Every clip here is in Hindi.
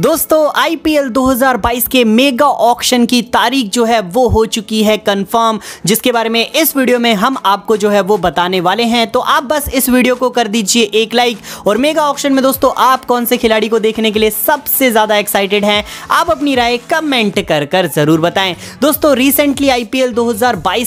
दोस्तों आईपीएल 2022 के मेगा ऑक्शन की तारीख जो है वो हो चुकी है कंफर्म जिसके बारे में इस वीडियो में हम आपको जो है वो बताने वाले हैं तो आप बस इस वीडियो को कर दीजिए एक लाइक और मेगा ऑक्शन में दोस्तों आप कौन से खिलाड़ी को देखने के लिए सबसे ज़्यादा एक्साइटेड हैं आप अपनी राय कमेंट कर कर ज़रूर बताएं दोस्तों रिसेंटली आई पी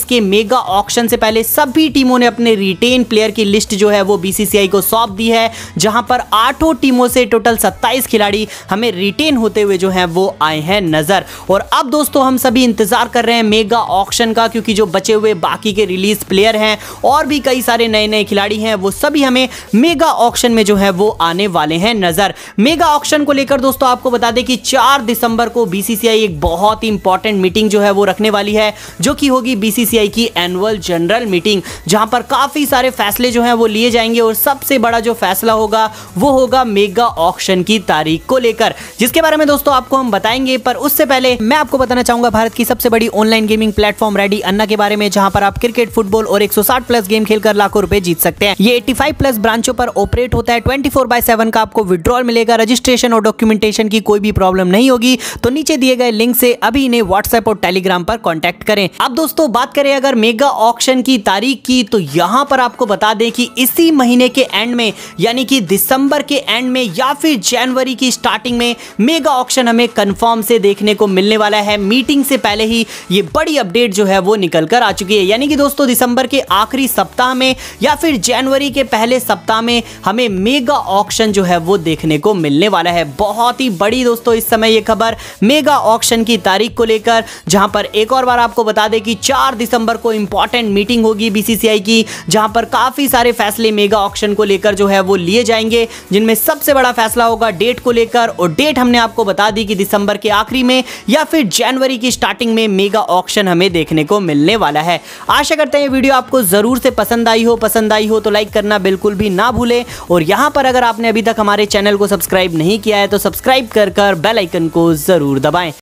के मेगा ऑप्शन से पहले सभी टीमों ने अपने रिटेन प्लेयर की लिस्ट जो है वो बी को सौंप दी है जहां पर आठों टीमों से टोटल सत्ताईस खिलाड़ी हमें रिटेन होते हुए जो है वो आए हैं नजर और अब दोस्तों हम सभी इंतजार कर रहे हैं मेगा ऑक्शन का क्योंकि जो बचे हुए बाकी के रिलीज प्लेयर हैं और भी कई सारे नए नए खिलाड़ी हैं वो सभी हमें मेगा ऑक्शन में जो है वो आने वाले हैं नजर मेगा ऑक्शन को लेकर दोस्तों आपको बता दें कि चार दिसंबर को बीसीसीआई एक बहुत ही इंपॉर्टेंट मीटिंग जो है वो रखने वाली है जो कि होगी बीसीसीआई की एनुअल जनरल मीटिंग जहां पर काफी सारे फैसले जो है वो लिए जाएंगे और सबसे बड़ा जो फैसला होगा वो होगा मेगा ऑप्शन की तारीख को लेकर जिसके बारे में दोस्तों आपको हम बताएंगे पर उससे पहले मैं आपको बताना चाहूंगा भारत की सबसे बड़ी online gaming platform Reddy Anna के बारे में जहां पर आप क्रिकेट फुटबॉल और 160 प्लस गेम खेलकर लाखों रुपए जीत सकते हैं ये 85 प्लस ब्रांचों पर ऑपरेट होता है 24 फोर बाय सेवन का आपको विद्रॉल मिलेगा रजिस्ट्रेशन और डॉक्यूमेंटेशन की कोई भी प्रॉब्लम नहीं होगी तो नीचे दिए गए लिंक से अभी इन्हें व्हाट्सएप और टेलीग्राम पर कॉन्टेक्ट करें अब दोस्तों बात करें अगर मेगा ऑप्शन की तारीख की तो यहाँ पर आपको बता दें कि इसी महीने के एंड में यानी कि दिसंबर के एंड में या फिर जनवरी की स्टार्टिंग में मेगा ऑक्शन हमें कंफर्म से देखने को मिलने वाला है मीटिंग से पहले ही ये बड़ी अपडेट जो है वो निकल कर आ चुकी है यानी कि दोस्तों दिसंबर के आखिरी सप्ताह में या फिर जनवरी के पहले सप्ताह में हमें मेगा ऑक्शन जो है वो देखने को मिलने वाला है बहुत ही बड़ी दोस्तों इस समय ये खबर मेगा ऑक्शन की तारीख को लेकर जहां पर एक और बार आपको बता दें कि चार दिसंबर को इंपॉर्टेंट मीटिंग होगी बीसीसीआई की जहां पर काफी सारे फैसले मेगा ऑक्शन को लेकर जो है वो लिए जाएंगे जिनमें सबसे बड़ा फैसला होगा डेट को लेकर और डेट डेट हमने आपको बता दी कि दिसंबर के आखिरी में या फिर जनवरी की स्टार्टिंग में मेगा ऑप्शन हमें देखने को मिलने वाला है आशा करते हैं वीडियो आपको ज़रूर से पसंद आई हो पसंद आई हो तो लाइक करना बिल्कुल भी ना भूलें और यहां पर अगर आपने अभी तक हमारे चैनल को सब्सक्राइब नहीं किया है तो सब्सक्राइब कर कर बेलाइकन को ज़रूर दबाएं